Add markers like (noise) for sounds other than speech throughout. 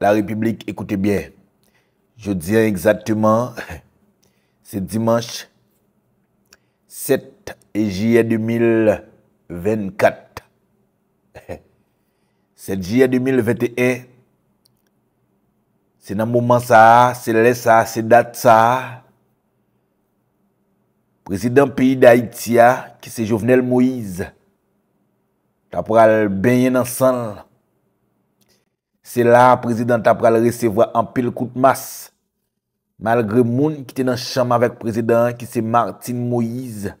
la République, écoutez bien, je dis exactement, (laughs) c'est dimanche 7 juillet 2024. 7 (laughs) juillet 2021, c'est dans le moment ça, c'est l'est ça, c'est date ça. Président pays d'Haïti, qui c'est Jovenel Moïse, t'as pral baigner ensemble. Se la, prezident ta pral resevo anpil kout mas. Malgre moun ki te nan chanm avek prezident ki se Martin Moïse.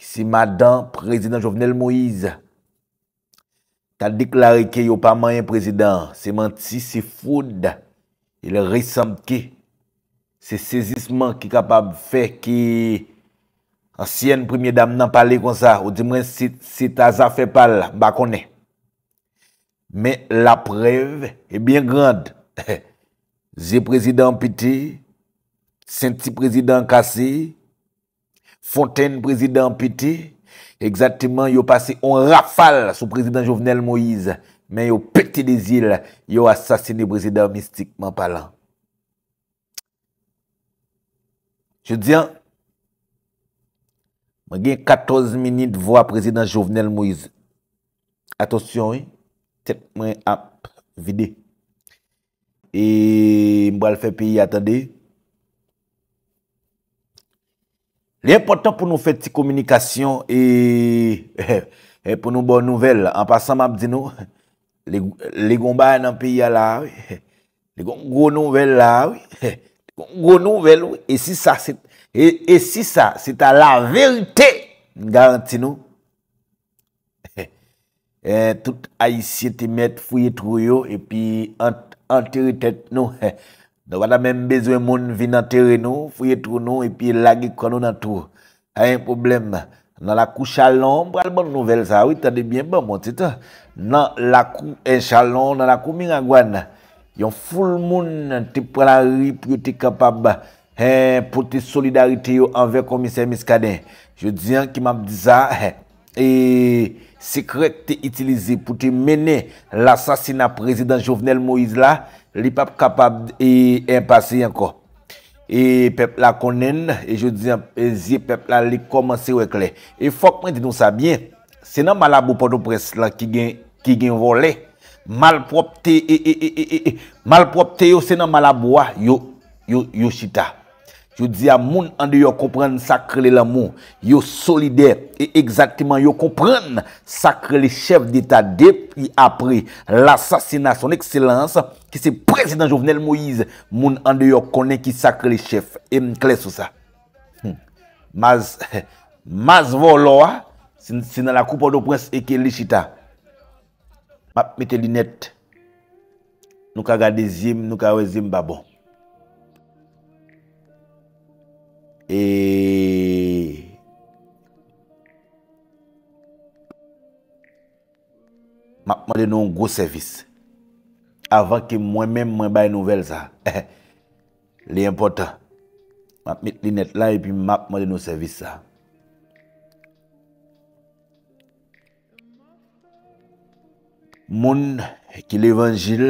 Ki se madan prezident Jovenel Moïse. Ta deklari ki yo pa mayen prezident. Se manti, se foud. Il resamb ki. Se sezisman ki kapab fe ki... Ansyen premier dam nan pale kon sa. Ou di mwen si ta zafepal bakoney. Men la preve e bien grande. Zé (laughs) président Piti, Sainti président Kassé, Fontaine président Piti, exactement yo passe on rafale sou président Jovenel Moïse. Men yo pété des îles, yo assasine président mystique man palan. Je diyan, magen 14 minutes vwa président Jovenel Moïse. Atosyon, yo, Tèt mwen ap vide. E mbo al fè pi atade. Liè important pou nou fè ti komunikasyon e eh, eh, pou nou bon nouvel. An pasan map di nou. Le gombay nan pi ya la. Le gomb goun nouvel la. Le gomb goun nouvel. E, e, e si sa, se ta la verite garanti nou. Eh, tout ayisye te met fuyetrou yo, epi anteri tet nou. Nwa (laughs) da men bezwe moun vin anteri nou, fuyetrou nou, epi lagi konou nan tou. Ayen problem. Nan lakou chalon, bral bon nouvel sa, wè, tade bien bon, mwote. Nan lakou en chalon, nan lakou mingagwan, yon ful moun te pralari pou te kapab, pou te solidarite yo anve komise miskade. Je diyan ki mabdiza, he, E sekret te itilize pou te mene l'assasina prezident jovenel Moïse la Li pape kapab e impase yanko E pep la konen, e je diyan, e zi pep la li komanse wek le E fok mwen di nou sa bien, se nan malabo pa do pres la ki gen vole Malpropte, e, e e e e e, malpropte yo se nan malabo wa, yo, yo, yo chita Yo dize a moun an de yo kompren sakre li laman, yo solide et ekzaktman yo kompren sakre li chef dita depi apri l'asasinasyon ekselans ki se prezident Jouvenel Moïse moun an de yo konen ki sakre li chef. Hmm. (laughs) E mkles ou sa, maz vo lo a, sinan la koupo do prens eke lichita, map mite li net, nou ka gade zim, nou ka we zim babo. Eee. Map mwen denon gwo servis. Avan ki mwen men mwen bay nouvel sa. Li (laughs) impotant. Map mwen denon servis sa. Moun ki levangil. Moun ki levangil.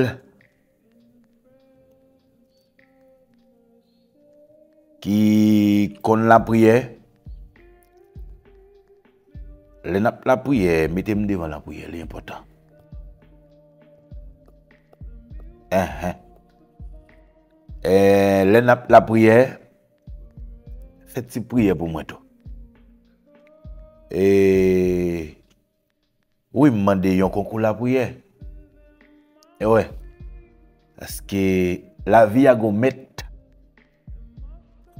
Ki kon la priye, le nap la priye, metem devan la priye, li impotant. E, eh, e. Eh. E, eh, le nap la priye, seti priye pou mweto. E, wim mwende yon kon kon la priye. E we, aske la viya go met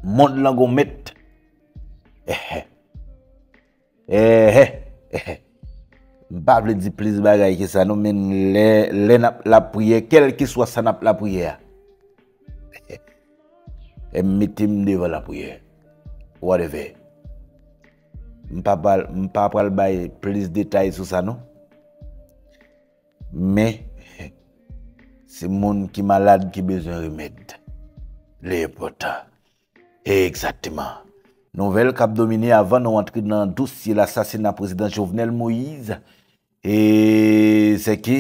Moun lango met. Ehe. Ehe. Ehe. Mpaple di pliz bagay ki sa nou men lena la pouye. Kel ki swa sanap la pouye. Ehe. E miti mdeva la pouye. Whatever. Mpapal bay pliz detay sou sa nou. Me. Ehe. Si moun ki malad ki bezon remed. Leye pota. E, ekzatman, nouvel kap domine avan nou antri nan dous si l'assasin nan prezident Jovenel Moïse, e, se ki,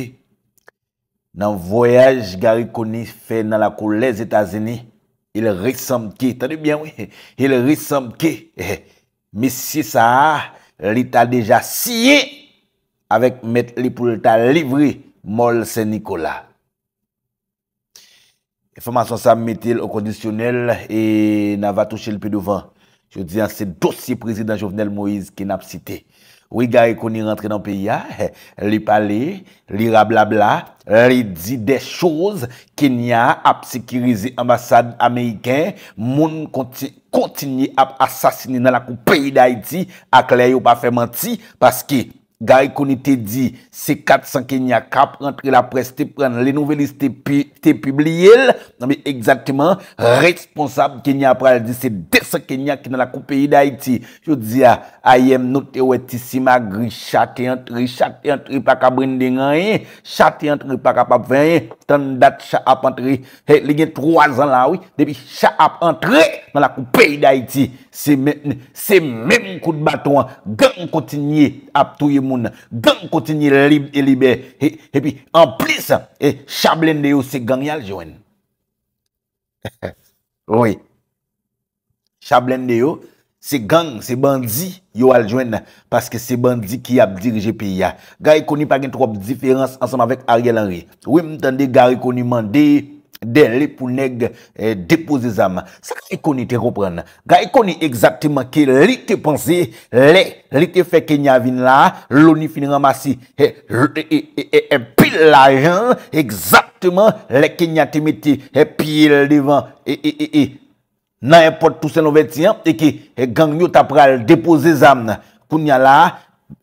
nan voyaj gari koni fe nan la koulez Etazeni, il resam ki, tade byan, il resam ki, misi sa, li ta deja siye, avek met li pou li ta livri, mol se Nikola. Fama son sa metil o kondisyonel e na va touche l pi devan. Je diyan se dosye prezident Jovenel Moïse ki nap site. Ou igare koni rentre nan peya, li pale, li rabla bla, li di de chouz ki ni a ap sekirize ambasad ameyken, moun kontine ap asasine nan la kou peyi da iti, ak le yo pa fe manti, paske... Gari koni te di, se kat san kenya kap rentre la pres te pren, le nouve liste te piblye l, nan mi ekzatman, responsab kenya pral di, se de san kenya ki nan la koupei da iti. Yo di ya, ayem nou te weti si magri, chate rentre, chate rentre pa kabrinde nganye, chate rentre pa kap avenye, tan dat chap rentre. He, li gen 3 an la ou, debi chap rentre nan la koupei da iti. Se men, se men mkout baton, gen mkoutinye. ap touye moun, gang continue libre et libère Et, puis, en plus, et Chablende yo c'est gang yal jouen. (laughs) oui. Chablende yo, c'est gang, c'est bandit, yo al jouen, parce que c'est bandit qui a dirigé pays. Gary Koni pas trop différence ensemble avec Ariel Henry. Oui, m'tende Gary Koni mandé, De le pou neg eh, depo ze zaman. Sa ka ekoni te ropran. Ga ekoni ekzaktman ke li te panse. Le li te fe kenya vin la. Loni fini ramasi. E, e, e, e pil la yon. Ekzaktman le kenya te meti. E pil devan. Nan epot tou seno veti yon. E ki gang nyo tapral depo ze zaman. Koun ya la.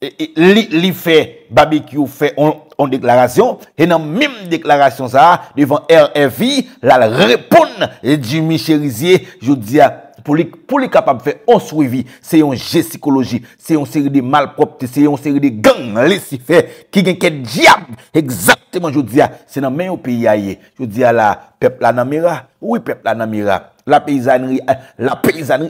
E, e, li fe babi ki ou fe an deklarasyon, e nan mim deklarasyon sa, devan RFI la repoun, e jimi cherizye, joudia pou li kapab fe answevi se yon jesikoloji, se yon seri de malpropte, se yon seri de gang lesi fe, ki gen ken diam exakteman joudia, se nan men ou pe yaye, joudia la pep lanamira ou pep lanamira La peizanri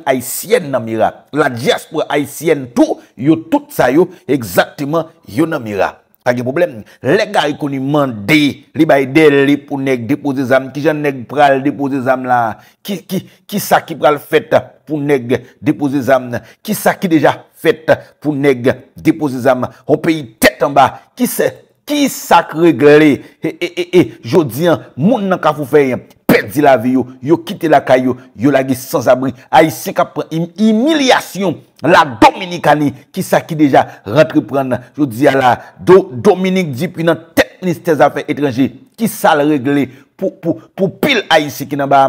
ay sien nan mira. La diaspora ay sien tou, yo tout sa yo, ekzaktman yo nan mira. Aki problem, le ga yi koni mande, li bay dele li pou neg depoze zam, ki jan neg pral depoze zam la, ki sa ki pral fet pou neg depoze zam la, ki sa ki deja fet pou neg depoze zam la, o pe yi tet an ba, ki sa ki sak regle, e, e, e, e, jodi an, moun nan kafou fey an, perdu la vie, yo ont quitté la caille, ils ont sans abri. Haïtien qui prend humiliation, la Dominicanie qui sa qui déjà rentre prendre, je dis à la Do, Dominique puis dans tête ministère des Affaires étrangères, qui ça le régler pour, pour, pour pile Haïtien qui n'a pas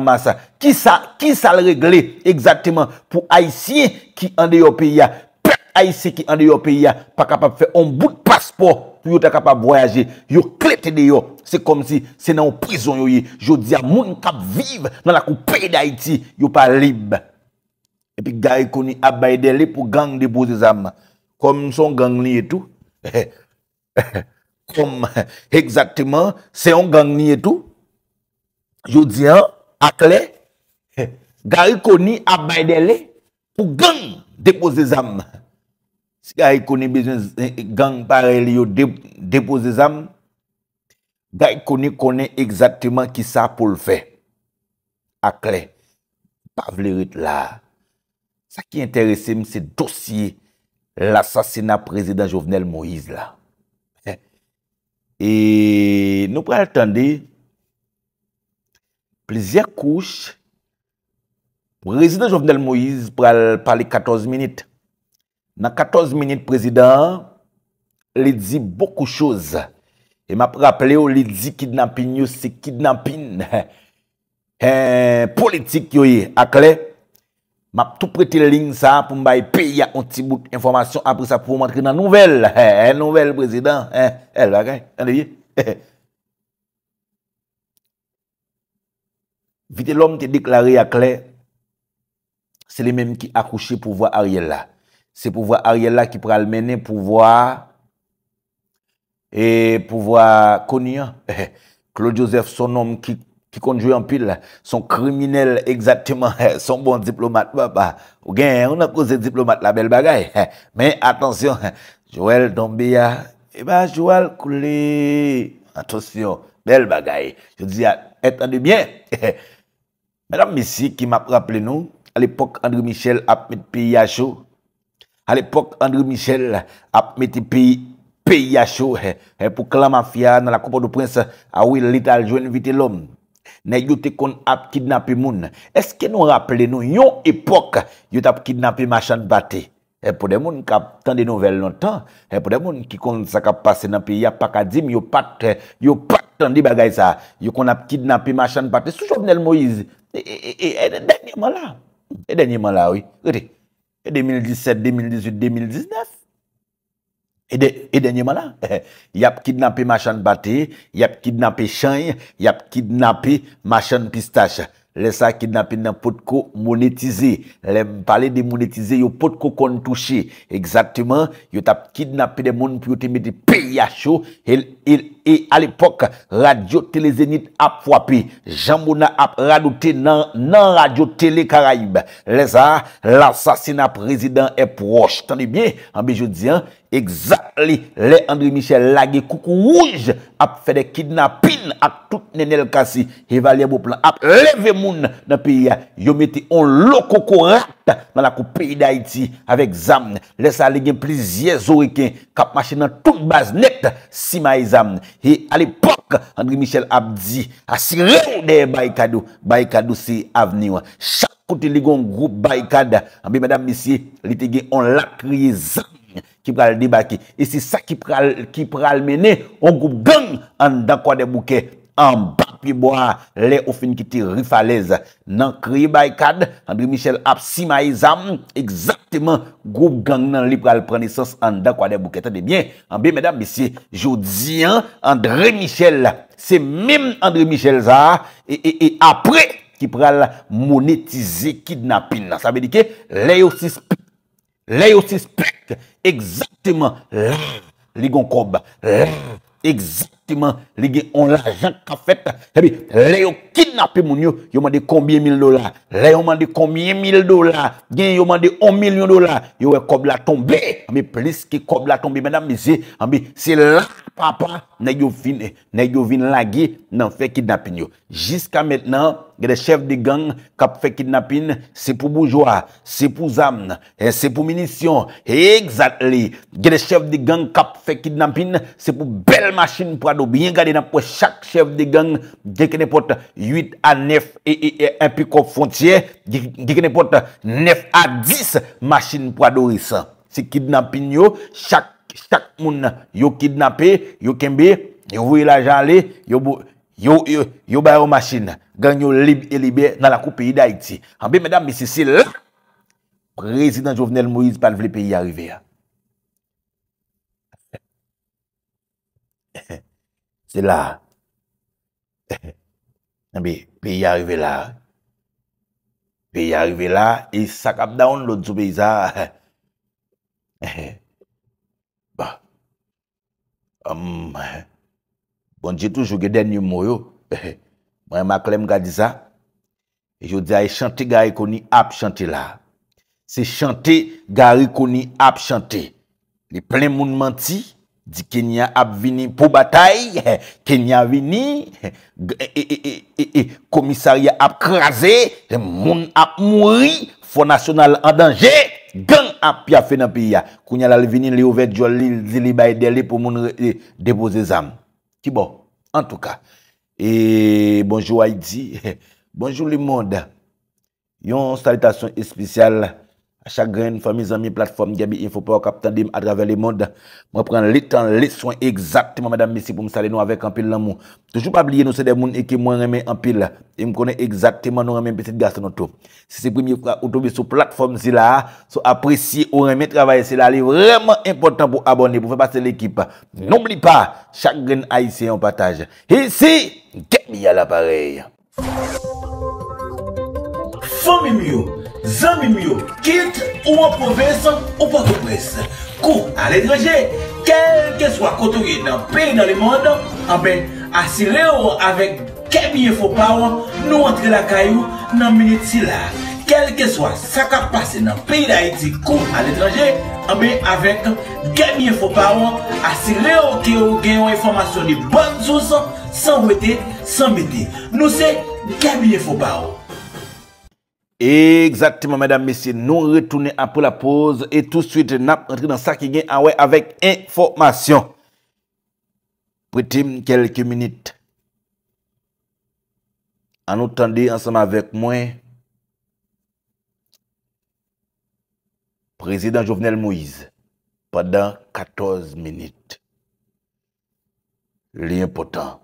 qui ça, qui ça le régler exactement pour Haïtien qui en dehors pays, Ay se ki an de yo peya pa kapap fe on bout paspo pou yo ta kapap voyaje. Yo klepte de yo. Se kom si se nan ou pizon yo ye. Yo diya moun kap vive nan la kou pey da iti. Yo pa rib. E pi gari koni abay dele pou gang depo zizama. Kom son gang ni etou. Kom. Eksaktiman. Se yon gang ni etou. Yo diya (laughs) akle. Gari koni abay dele pou gang depo zizama. Si a y koni gen par el yo depo zezam, da y koni koni ekzatman ki sa pou l fe. Akle, pa vle rite la. Sa ki enteresim se dosye l'assasina prezident Jovenel Moïse la. E nou pral tende, pleziak kouch, prezident Jovenel Moïse pral parli 14 minute. nan 14 minit prezident, li di bokou chouz. E map rappele ou li di kidnapin, yo se kidnapin, (laughs) politik yo ye, akle, map tou prete ling sa, pou mbay piya ontibout informasyon, apre sa pou mwantre nan nouvel, (laughs) nouvel prezident. E lwa kwen, an devye? Vite lom te deklare akle, se le menm ki akouche pou vwa ariel la. c'est pouvoir voir là qui pourra le mener pouvoir et pouvoir connir hein. (laughs) Claude Joseph son homme qui qui conduit en pile son criminel exactement (laughs) son bon diplomate papa on a causé diplomate la belle bagaille (laughs) mais attention Joël Dombia et eh ben, Joël Coulé attention belle bagaille je dis attendez bien Madame Messi qui m'a rappelé nous à l'époque André Michel a mis pays à chaud Al epok André Michel ap meti pi P.I.H.O. E pou klan mafya nan la koupa do prins a ouil lita aljouen viti lom. Ne yote kon ap kidnapi moun. Eske nou rappele nou yon epok yote ap kidnapi machan bate. E eh, pou de eh, moun kap tan de nouvel nou tan. E pou de moun ki kon sakap pase nan pi ya pakadzim yopat, yopat yon di bagay sa. Yon kon ap kidnapi machan bate. Sou chok Nel Moïse. E denye man la. E denye man la ouy. Gote. 2017, 2018, 2019. E denye man la? Yap kidnapé machan bate, yap kidnapé chany, yap kidnapé machan pistache. Lè sa kidnapè nan potko monetize. Lè pale de monetize yo potko kon touche. Eksaktèman, yo tap kidnapè de moun pou yo te mette pi yachou. E al epok, Radio Télé Zénit ap fwapè. Jambou nan ap radote nan Radio Télé Karaib. Lè sa, l'assassinap rezidant ep roche. Tande bie, anbe yo diyan. Eksat li, le André Michel lage koukou wouj ap fede kidnapin ak tout nenel kasi. He valye bou plan ap leve moun nan piya. Yo meti on lo koko rat nan lakou piyida iti avek zam. Lesa ligyen plizye Zoriken kap mache nan tout baz net si may e zam. He alipok André Michel ap di, asire ou dey Baykado, Baykado si avniwa. Chak kouti ligon group Baykada. Ambe madame misi litige on lakriye zam. ki pral debaki. E se sa ki pral mene, an goup gang an dan kwa de bouke. An bak pi bo a, le ofen ki ti rifalez. Nan kri baykad, André Michel apsi may e zam, ekzakteman, goup gang nan li pral prene sos an dan kwa de bouke. Tade bien, an be, mèdam, bese, jodi an, André Michel, se mèm André Michel za, e, e, e apre, ki pral monetize kidnapin. Sa vè di ke, le yo sis pi. Lè yon se spek, egzaktiman, lè, li gon kob, lè, egzaktiman, li gen yon la jank ka fet, lè yon kin api moun yo, yon mande kombi e mil dola, lè yon mande kombi e mil dola, gen yon mande on mil yon dola, yon we kob la tombe, ame plis ki kob la tombe, men ame ze, ame ah, se lè pa pa, nè yon vin, nè yon vin lagi, nan fe ki dapin yo. Jiska menen an, Gye de chev di gang kap fe kidnapin, se pou boujwa, se pou zam, se pou minisyon. E exactly, gye de chev di gang kap fe kidnapin, se pou bel masjin pou adoubi. Yen gade nan pou chak chev di gang, gye kene pot 8 a 9, e e e, epikop fontye, gye kene pot 9 a 10 masjin pou adoubi sa. Se kidnapin yo, chak moun yo kidnapé, yo kembe, yo vouye la janle, yo bou... Yo bayo masin, ganyo libe, libe, nan la koupi yi dayi ti. Anbe, mèdam, mi si sil, prezident Jovenel Mouiz panvile peyi arrive ya. Si la. Anbe, peyi arrive la. Peyi arrive la, i sakap download soube yi za. He, (laughs) he, he. Ba. Am, he. Bon djitou, jogue den yu mwoyo. Mwen ma klem ga di sa. E jodi a e chante gari koni ap chante la. Se chante gari koni ap chante. Li ple moun manti. Di kenya ap vini pou batay. (laughs) Kenya vini. Komisari ap krasi. Moun ap mwori. Fonasyonal an danje. Geng ap ya fe nan piya. Kounya la vini li ouve djol li li baye deli pou moun eh, depoze zanm. Ki bon, an tou ka. E bonjou Aïdzi, (laughs) bonjou le monde. Yon salitasyon espesyal la. chaque grain, famille, amis, plateforme, Gabi Info pour capter à travers le monde. Moi, prends le temps, les soins exactement, madame, messieurs, pour me saluer nous avec un pile d'amour Toujours pas oublier, nous, c'est des gens et qui moi remet en pile. Et me connaît exactement, nous remet petit garçon notre. Si c'est premier fois, vous tombez sur plateforme, c'est là, so apprécier, ou remet travail, c'est là, c'est vraiment important pour abonner, pour faire passer l'équipe. N'oublie pas, chaque graine haïtien, on partage. Ici, Gabi à l'appareil. Famille Zan mi mi yo kit ou an po bes ou pa to bes Kou al etranje, kelke swa koto gen nan peyi nan li moun Ame asire yo avek kemiye fopawo Nou antre la kayo nan minit si la Kelke swa saka pase nan peyi da iti kou al etranje Ame avek kemiye fopawo Asire yo keyo gen yo informasyon li ban souso San weti, san meti Nou se kemiye fopawo Eksatman madame mesye nou retoune apou la pose E tout suite nap entri dans sa ki gen anwe Avèk ah informasyon Pritim kelke minute Anotande ansanm avèk mwen Prezident Jovenel Moïse Padan 14 minute Lè impotant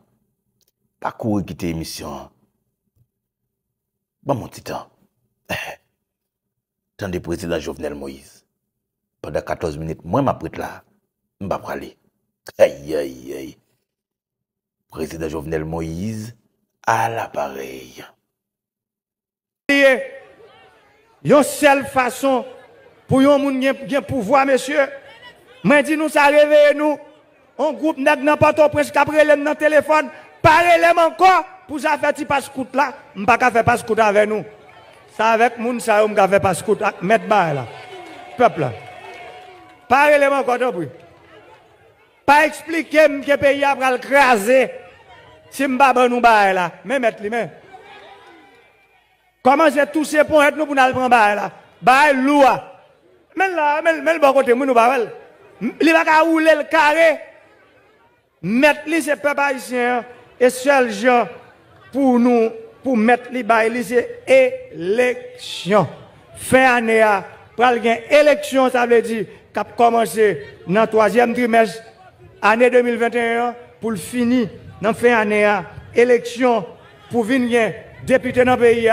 Pakou ekite emisyon Ba bon, moun titan (coughs) Tandis président Jovenel Moïse, Pendant 14 minutes moi là Je vais parler. Aïe, aïe, aïe. président Jovenel Moïse, à l'appareil. Yon seul façon pour yon moun gen pouvoir monsieur. mwen di nou ça reveye nous. on group téléphone téléphone. le pres encore pour nan faire pare pas ce coup-là Je pas fait pas ce coup-là avec nous ça avec moun qui a fait faire parce que mettre barre là. Peuple. Pas élément encore d'abri. Pas expliquer que pays a le craser si m'pa ban nous barre là, mais mettre les mains. Comment c'est tous ces points nous pour nous prendre barre là. Barre loua. Mais là, mais le bon côté moun nous pas Il va rouler le carré. Mettre les c'est peuple hein, et seul gens pour nous pour mettre les bails, élection. Fin année, pour une élection, ça veut dire qu'on a commencé dans le troisième trimestre, année 2021, pour finir dans la fin année, élection pour venir député dans le pays,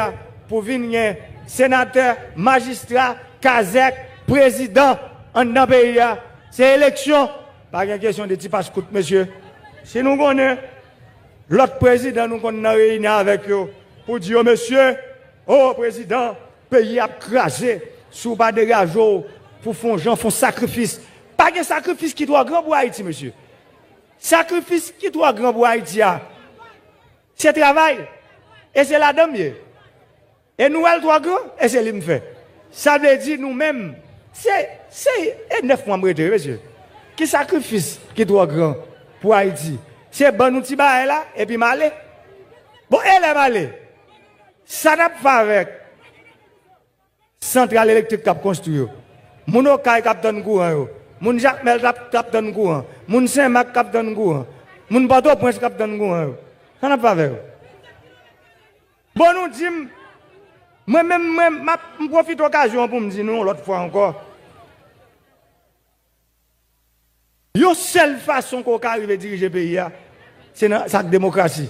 pour venir sénateur, magistrat, kazek, président dans le pays. C'est élection. Pas une question de type coûte monsieur. Si nous connaissons l'autre président, nous connaissons réunion avec eux pour dire, oh, monsieur, oh président, pays a crasé sous bas de rageau pour font gens font sacrifice. Pas de sacrifice qui doit grand pour Haïti, monsieur. Sacrifice qui doit grand pour Haïti. Ah. C'est travail. Et c'est la dame. Et nous, elle doit grand, et c'est lui fait. Ça veut dire nous-mêmes, c'est, c'est, neuf membres de monsieur. Qui sacrifice qui doit grand pour Haïti? C'est bon outil là, et puis malé. Bon, elle est malé. Sa dap favek central elektrik kap konstruyo. Moun ou kay kap dan gou an yo. Moun jak mel kap dan gou an. Moun sen mak kap dan gou an. Moun bado pwens kap dan gou an yo. Sa dap favek. Bon nou di m, m profite okajyon pou m di nou, lot fwa anko. Yo. Yo sel fason kou ka rive dirije peye ya, se nan sa demokrasi.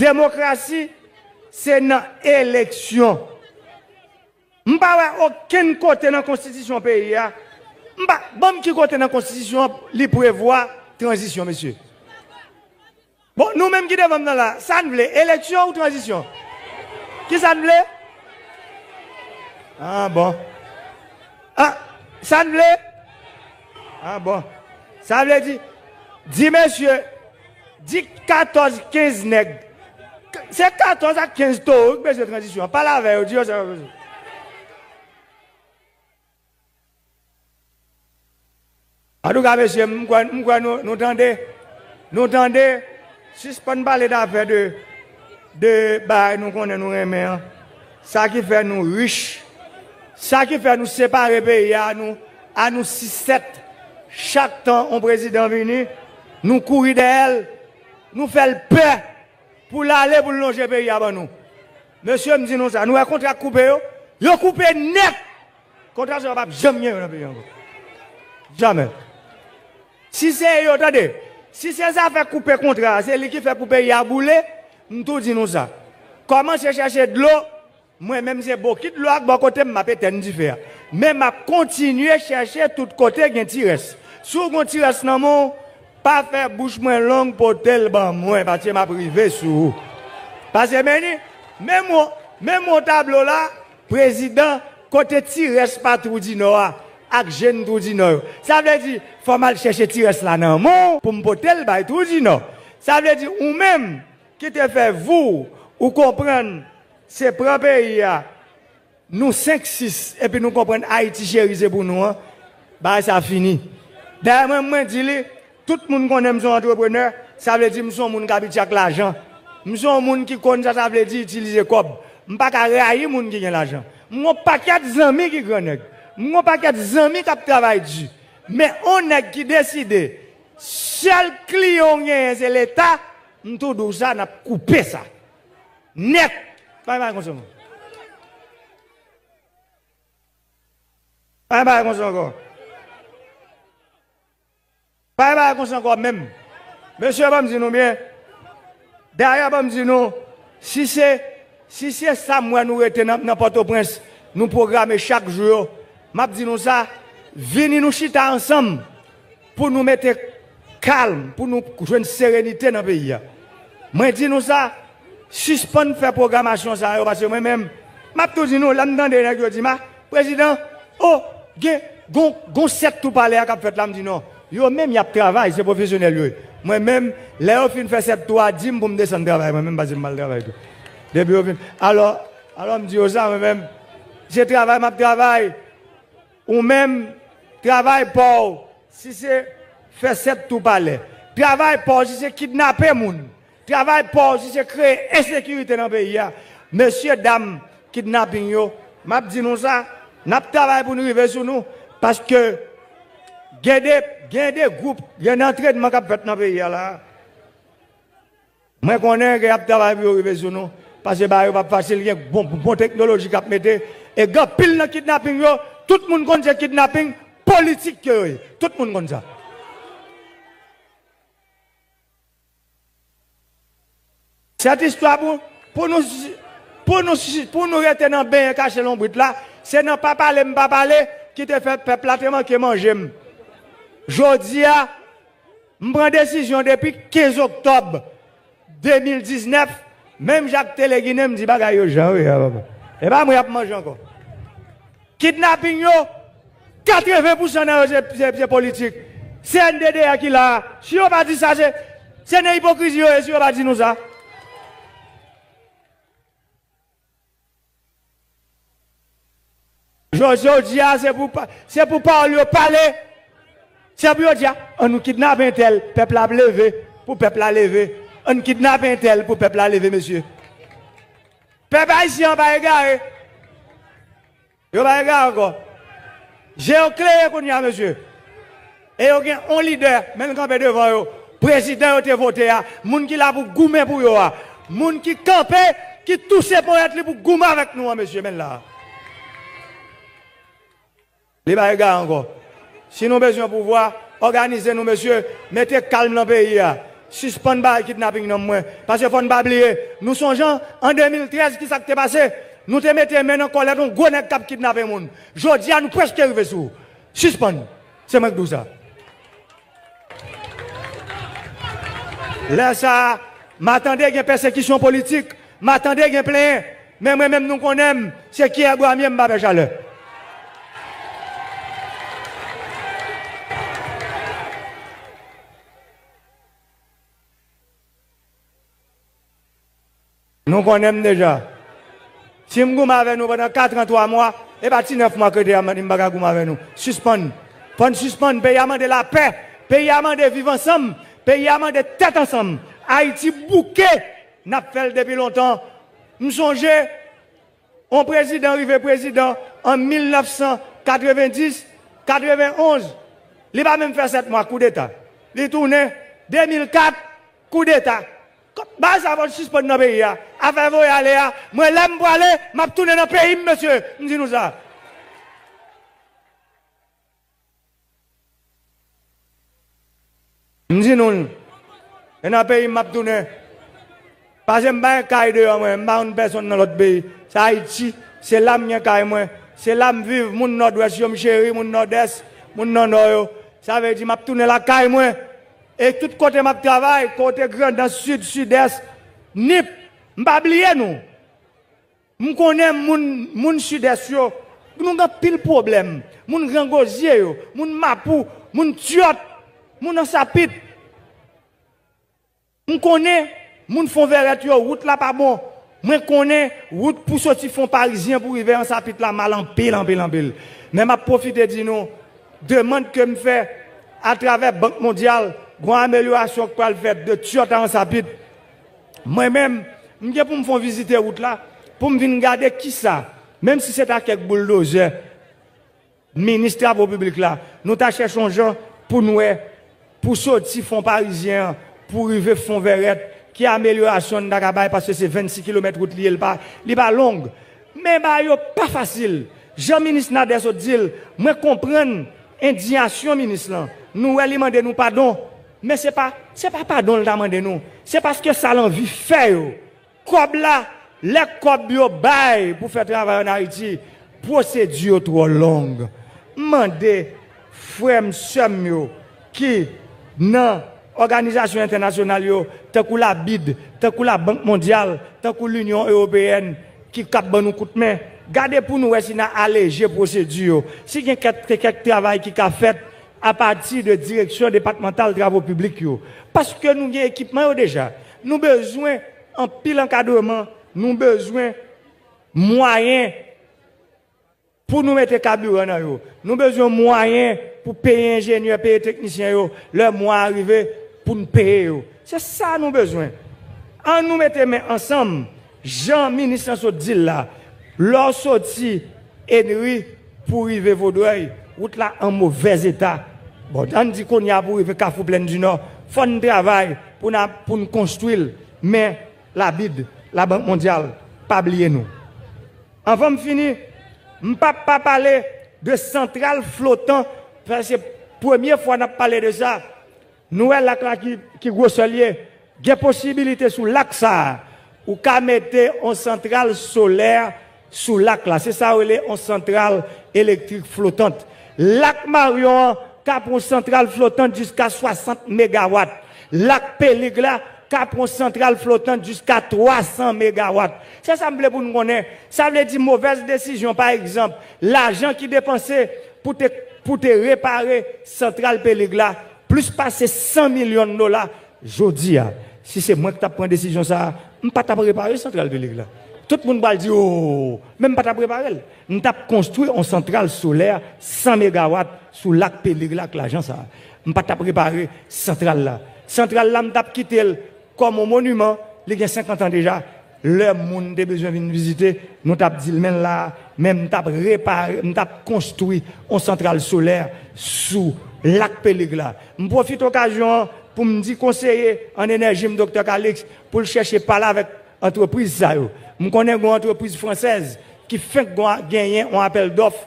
Demokrasi, c'est dans l'élection. Je ne vois aucun côté dans la Constitution pays. Bon, hein. qui côté dans la Constitution, il prévoit transition, monsieur. Bon, nous-mêmes qui devons là, ça nous voulait élection ou transition Qui ça nous voulait Ah bon. Ah, ça nous voulait Ah bon. Ça veut dire, dis monsieur, dit 14, 15 nègres c'est 14 à 15 taux de transition. Pas la veille, Dieu, c'est oh, En tout cas, monsieur, nous entendons, nous entendons, si je ne parle d'affaires de, de, bah, nous connaissons, nous aimons, hein. ça qui fait nous riches, ça qui fait nous séparer pays à nous, à nous 6-7, chaque temps, on président venu, nous courir d'elle, nous fait le peur, pour aller pour longer pays avant nous. Monsieur me dit nous ça, nous avons contrat coupé, il a coupé net. Contrat ça va jamais dans pays Jamais. Si c'est attendez, si c'est ça fait couper contrat, c'est lui qui fait couper pays à bouler, nous dit nous ça. Comment à chercher de l'eau moi-même, c'est beaucoup de l'eau, bon côté, ma m'appelle différence. Mais m'a continué chercher tout côté, il y Sous un tiresse. dans mon, pas faire bouche moins longue pour tel ban moi parce que m'a privé sous. Parce que même, même mon, même mon tableau là, président, côté Tires pas tout dit ak jeune tout Ça veut dire, faut mal chercher Tires là non, mon, pour me le tout Ça veut dire, ou même, qui te fait vous, ou comprendre, c'est propre pays, nous 5-6, et puis nous comprenons Haïti chérisé pour nous, hein, bah ça finit. D'ailleurs, moi, je dis, Tout moun konnen msou antropreneur, sa vle di msou moun kapiti ak l'ajan. Msou moun ki kon sa sa vle di itilize kob. Mpa ka reayi moun ki gen l'ajan. Mwen pa ket zami ki konek. Mwen pa ket zami kap travay di. Me onek ki deside, sel kliyon gen se l'Etat, mtou dousa nap koupe sa. Nek! Paye paye konsen kon. Paye paye konsen kon. Pas de comme encore même. Monsieur je me dire bien. Derrière vous me nous, si c'est si ça moi nous étions dans Port-au-Prince, nous programmons chaque jour. je vous nous ça, venez nous chiter ensemble pour nous mettre calme, pour nous jouer une sérénité dans le pays. Je dis nous ça, suspendre faire programmation ça parce que moi même je dis, nous là dans je dit président, oh, gon gon sept tout parler à cap fait là me dit non. Yo même y a travail, c'est professionnel yo. Moi même, là on fin faire cette trois dim pour me descendre travail, moi même pas de mal travail. Alors, alors me dit oh, ça moi même, je travaille, ma travail. Ou même travail pour si c'est faire cette tout palais. Travail pour si c'est kidnapper moun. Travail pour si c'est créer insécurité dans le pays. Monsieur, dame, kidnapping yo, m'a dit nous ça, n'a travail pour nous arriver sur nous parce que il y a des groupes, il y a un entraînement qui a fait dans le pays. Là. Moi, je connais qui a travaillé pour résoudre nous. Parce que c'est bah, pas facile, il y a une bonne technologie qui a mis. Et gars, pile dans le kidnapping, yo, tout le monde connaît le kidnapping politique. Tout le monde connaît ça. Cette histoire, pour, pour nous pour nous pour nous rester dans bien cacher l'ombre là c'est dans pas parler pas parler qui te fait peuple là te manquer manger Jodia, je décision depuis 15 octobre 2019. Même Jacques Téléguiné me dit bagaille Et bien, moi, je mange encore. Kidnapping, yo, 80% c'est politique. C'est NDD qui l'a. Si on pas dit ça, c'est une hypocrisie. Si on pas dit nous ça. Jodia, ah, c'est pour, pour parler au palais. C'est pour dire, on nous kidnappe un tel, peuple a levé, pour peuple a levé. On nous kidnappe un tel, pour peuple a levé, monsieur. Peuple haïtien, pas ne va pas égaré encore. J'ai un clé qu'on y a, monsieur. Et on a un leader, même quand on est devant eux. Président, vous voté, hein. moun qui là pour goumer pour eux, hein. moun qui campé, qui tousse pour être pour goumer avec nous, hein, monsieur, même là. Les pas égaré encore. Si nous avons besoin de pouvoir, organisez nous, messieurs, mettez calme dans le pays. Hein. Suspendez le kidnapping moi. Parce que faut ne pas oublier. Nous gens, en 2013 qui s'est passé. Nous te mettons maintenant en colère, nous gros nèg qui kidnappé les gens. à nous presque arriver sous. Suspendez. C'est moi qui ça. Là, ça, m'attendais à une persécution politique, m'attendais à une plainte. plein. Mais moi-même, nous connaissons, c'est qui est Abraham, Chaleur. Nous connaissons déjà. Si je suis avec nous pendant 4 ans, 3 mois, et pas 9 mois que je suis avec nous. Suspendre. Pour suspendre, pays de la paix, pays de vivre ensemble, pays de tête ensemble. Haïti bouquet, n'a fait depuis longtemps. Nous songeons, on président, arrivé président, en 1990, 91, il va même faire 7 mois coup d'État. Il tourne 2004, coup d'État. Kote bas avonsis pou nou peyi ya, afen vou yale ya, mwen lem pou ale, map toune nou peyi mwese, mzi nou sa. Mzi nou, nou peyi map toune, pase mwen bay kaide yo mwen, mwen bay un person nou lot peyi, sa iti, se lam nye kaime mwen, se lam viv moun nou dwes yon cheri, moun nou des, moun nou doyo, sa vey di map toune la kaime mwen. Et tout côté ma travail, côté grand, dans sud, sud-est, nip, pas nous. M'connais m'm moun, moun sud-est yo, nous avons pile problème. Moun rangosier yo, moun mapou, moun tiot, moun sapit. M'connais, m'm moun font verret yo, route la pas bon. Moi m'm connais route pour sortir font parisien pour arriver en sapit la mal en pile en pile en pile. Mais m'a profité de nous demande que me fait à travers Banque mondiale grande amélioration que le fait de dans sa bite. Moi-même, je pour me faire visiter route là, pour me venir regarder qui ça, même si c'est à quelques bulldozer, ministre à public là, nous cherchons gens pour nous, e, pour sortir font parisien, pour arriver font verrette, qui amélioration d'Akabaye parce que c'est 26 km route liée, pas, pas longue. Mais bah, yo, pas facile. Jean-Ministre Nadesso dit, moi comprendre indication ministre là. Nous, elle demande nous pardon. Mais ce n'est pas, c'est pardon demande nous. C'est parce que ça l'envie fait. Comme là, les cobbio bail pour faire travail en Haïti, procédure trop longue. Mandez, frères, yo qui, non, organisation internationale, tant que la BID, tant que la Banque mondiale, tant que l'Union européenne, qui cap nous coup de main. Gardez pour nous, si nous allégé procédure. Si quelqu'un travail qui a fait, à partir de direction départementale travaux publics. Parce que nous avons équipement déjà. Nous avons besoin en pile encadrement, nous avons besoin de moyens pour nous mettre carburant Nous avons besoin de moyens pour payer ingénieurs, payer techniciens, le mois arrivé pour nous payer. C'est ça que nous avons besoin. En nous mettant ensemble, Jean ministre so dit là, leur sorti Henry pour arriver Vaudreuil, route là en mauvais état. Bon, on dit qu'on y a pour arriver Carrefour Plaine du Nord, faut un travail pour nous pour construire mais la BID, la Banque mondiale, pas oublier nous. Avant de finir, je ne pas parler de centrale flottant parce que première fois qu'on a parlé de ça, nous la qui qui grosselier, il y a possibilité sous lac ou qu'à mettre une centrale solaire sous lac c'est ça où est en centrale électrique flottante. Lac Marion capron centrale flottante jusqu'à 60 mégawatts. Lac Peligla, capon centrale flottante jusqu'à 300 mégawatts. Ça, ça me plaît pour nous Ça veut dire mauvaise décision, par exemple. L'argent qui dépensait pour te, pour te réparer centrale Peligla, plus passer 100 millions de dollars, je dis, ah, si c'est moi qui prends décision, ça, je ne vais pas réparer centrale Peligla. Tout le monde va dire, oh, même pas ta préparer. Nous avons construit une centrale solaire 100 MW sous lac de lac l'agent ça. Hein. Nous pas ta préparer centrale là. Centrale là, nous avons quitté comme un monument, il y a 50 ans déjà. Le monde a besoin de visiter. Nous avons dit, même là, même nous avons construit une centrale solaire sous lac de Je profite de l'occasion pour me dire conseiller en énergie, docteur Calix, pour chercher par là avec l'entreprise « je connais une entreprise française qui fait gagner un appel d'offres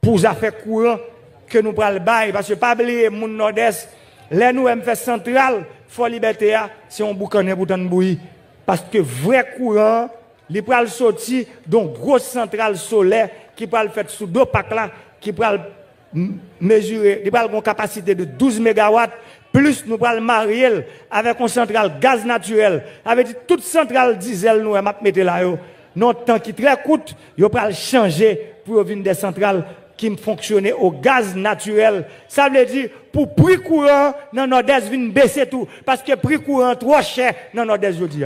pour affaires courantes que nous prenons le bail. Parce que pas oublier, monde nord-est, les nous fait central, faut liberté, c'est un boucanet pour de bruit. Parce que vrai courant, il prend le sorti donc grosse centrale solaire qui peuvent le fait sous deux packs là, qui prend mesurer, il avoir une capacité de 12 mégawatts plus nous parlons marier avec une centrale gaz naturel, avec toute centrale diesel nous mettre là. Non, temps qui très coûte nous allons changer pour venir des centrales qui fonctionnent au gaz naturel. Ça veut dire, pour prix courant, dans Nord, est baisser tout. Parce que prix courant trop cher dans nord est aujourd'hui.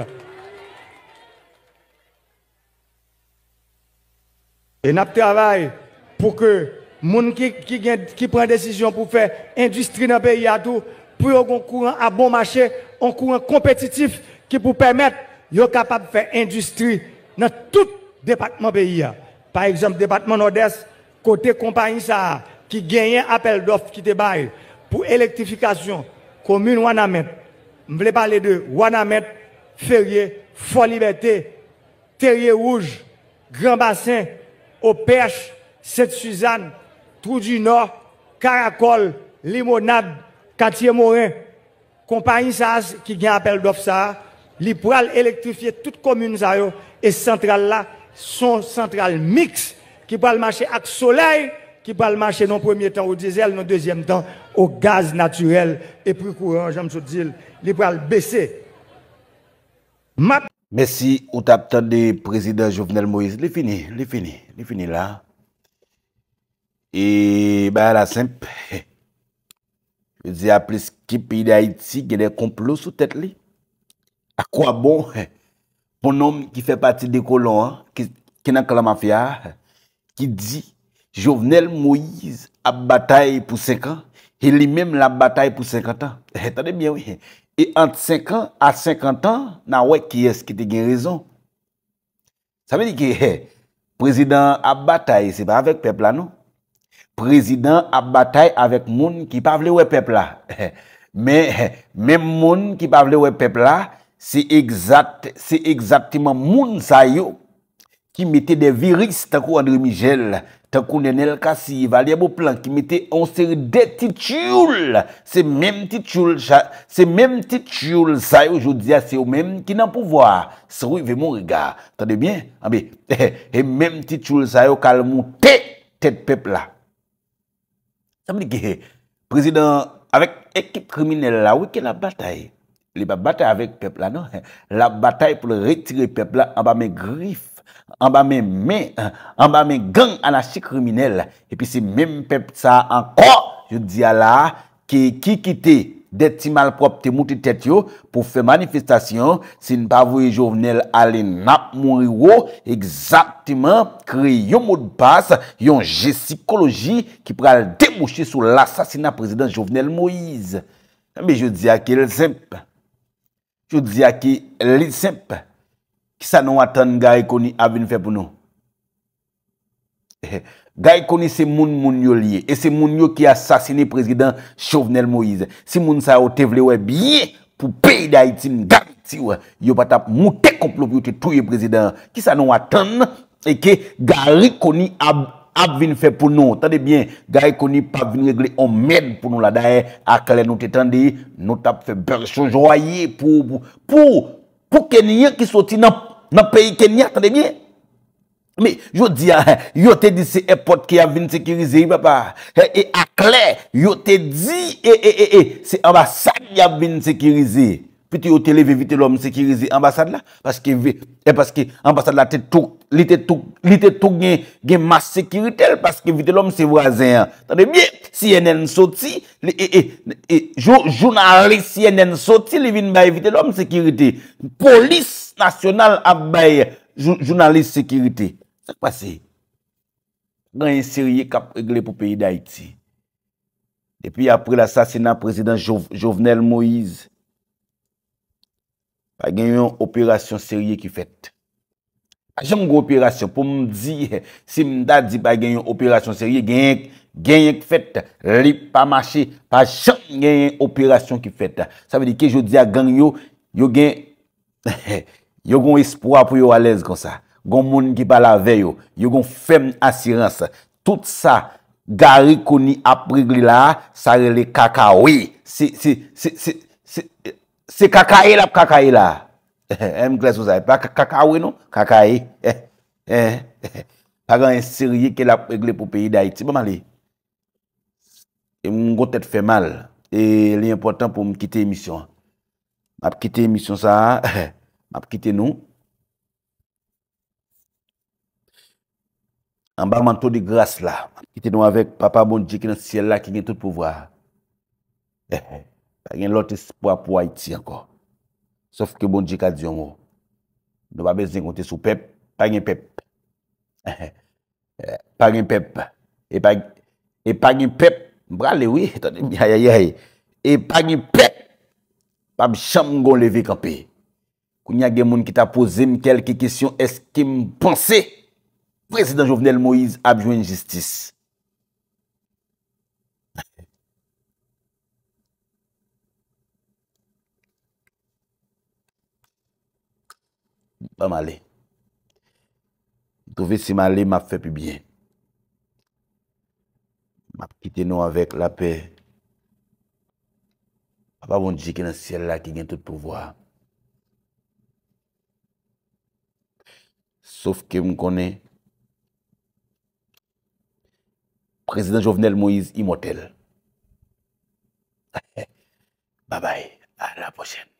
Et nous travaillons pour que les gens qui, prennent des décision pour faire industrie dans le pays tout, pour avoir un courant à bon marché, un courant compétitif qui pour permettre yo capable de faire industrie dans tout département pays. Par exemple, département nord-est, côté compagnie ça, qui gagne un appel d'offres qui te baille pour électrification, commune Wanamet. Je voulais parler de Wanamet, Ferrier, Fort Liberté, Terrier Rouge, Grand Bassin, Auperche, Sainte-Suzanne, Trou du Nord, Caracol, Limonade, quartier Morin, compagnie SAS qui gagne appel d'offre ça, les pral électrifier toute commune ça et centrale là sont centrales mix qui pral marcher avec soleil qui pral marcher non premier temps au diesel dans deuxième temps au gaz naturel et plus courant j'aime que dire li pral baisser Merci au tap président Jovenel Moïse li fini li fini li fini là et ben, la simple Zè apres ki pi de Haiti genè komplo sou tèt lè. A kwa bon, pou nom ki fè pati de kolon, ki nan kalamafya, ki di, Jovenel Moïse ap batay pou 5 an, e li mèm la batay pou 50 an. E tade mè wè. E ant 5 an, a 50 an, nan wè ki eske te gen rezon. Sa mè di ki, prezident ap batay, se pa avèk pepla nou. Prezident ap batay avèk moun ki pa vle wè pep la. (laughs) Men moun ki pa vle wè pep la, se exaktman moun sa yo ki mette de viris tankou André Mijel, tankou Nenel Kassi, Valia Boplank, ki mette onse de titi oul. Se men titi oul sa yo, je dize a se ou men ki nan pouvoa. Serou yve mou riga. Tande bien? Se (laughs) men titi oul sa yo, kal mou te, te pep la. Tam li ki, prezident avèk ekip kriminel la, wèkè la batay. Li pa batay avèk pep la, nou. (laughs) La batay pou retire pep la, an ba mè grif, an ba mè mè, an ba mè gang an asik kriminel. E pi si mèm pep sa an ko, jou di ala, ki kite. Dè ti malprop te mouti tèt yo pou fè manifestasyon si n pa vwe Jovenel alè nap mouni wo, egzaktiman kri yo moud bas yon jesikologi ki pral demouchi sou l'assasina prezident Jovenel Moïse. Ah, Mè je dè ake l'isimp. Je dè ake l'isimp. Kisa nou atan nga ekoni avè n'fè pou nou? Gari koni se moun moun nyo liye E se moun nyo ki asasine prezident Chauvenel Moise Si moun sa o te vlewe biye Pou peyi da itin Gari koni ap vin fe pou nou Tande bien Gari koni ap vin regle On men pou nou la dae Akale nou te tande Nou tap fe berson jwaye Pou kenya ki soti Nap peyi kenya Tande bien Mi, yo di an, yo te di se epot ki yav vin sekirize, ibe pa. He, he, akle, yo te di, he, he, he, he, se ambasad yav vin sekirize. Peti yo te leve vite lom sekirize ambasad la, paske, he, paske, ambasad la te touk, li te touk, li te touk gen mas sekiritel, paske vite lom se wazen an. Tande, mi, CNN Soti, le, he, he, he, jo, jounalist CNN Soti li vin baye vite lom sekirite. Polis nasyonal ap baye jounalist sekirite. Sa kwa se? Ganyen serye kap regle pou peyi da iti. E pi apre la sa, se nan prezident Jovenel Moïse, pa genyon operasyon serye ki fet. A janm genyon operasyon pou m di, (laughs) si m da di pa genyon operasyon serye, genyon ki fet, li pa mache, pa janm genyon operasyon ki fet. Sa vede ki yo di a ganyo, yo gen, (laughs) yo goun espra pou yo alez kon sa. Gon moun giba la veyo. Yo gon fem asirans. Tout sa gari koni ap prigli la. Sa rele kakawe. Se kakawe la pou kakawe la. (laughs) M kles mou zaye. Pa kakawe nou. Kakaye. (laughs) Eh, eh. Paran yon sirye ke la prigli pou peyi da iti. Si bon, ba mali? M gote fè mal. E li important pou m kite emisyon. M ap kite emisyon sa. (laughs) M ap kite nou. An ba manto di gras la, iti nou avek papa moun di ki nan syel la ki gen tout pouvwa. Eh, eh, pa gen loti sepua pou wa iti anko. Sof ke moun di ka zyon ou, nou ba bezengon te sou pep, pa gen pep. Eh, eh, eh pa gen pep, e pa gen pep, brale oui, e pa gen pep, pa m chanm ngon levi kapi. Kou nye gen moun ki ta posim kel ki kisyon eski m pwansi, Prezident Jovenel Moïse apjou enjistis. Mpam ale. Tove si male map fe pi bien. Map kite nou avek la pe. A pa bon diye ki nan siel la ki gen tout pouvoa. Sof ke mkone. Mpam ale. président Jovenel Moïse immortel. (laughs) bye bye, à la prochaine.